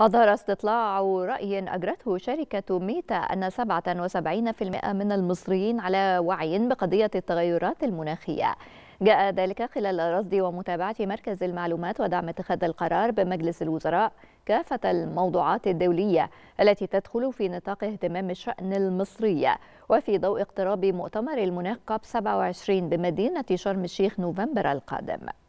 أظهر استطلاع رأي أجرته شركة ميتا أن 77% من المصريين على وعي بقضية التغيرات المناخية جاء ذلك خلال رصد ومتابعة مركز المعلومات ودعم اتخاذ القرار بمجلس الوزراء كافة الموضوعات الدولية التي تدخل في نطاق اهتمام الشأن المصرية وفي ضوء اقتراب مؤتمر المناخ كاب 27 بمدينة شرم الشيخ نوفمبر القادم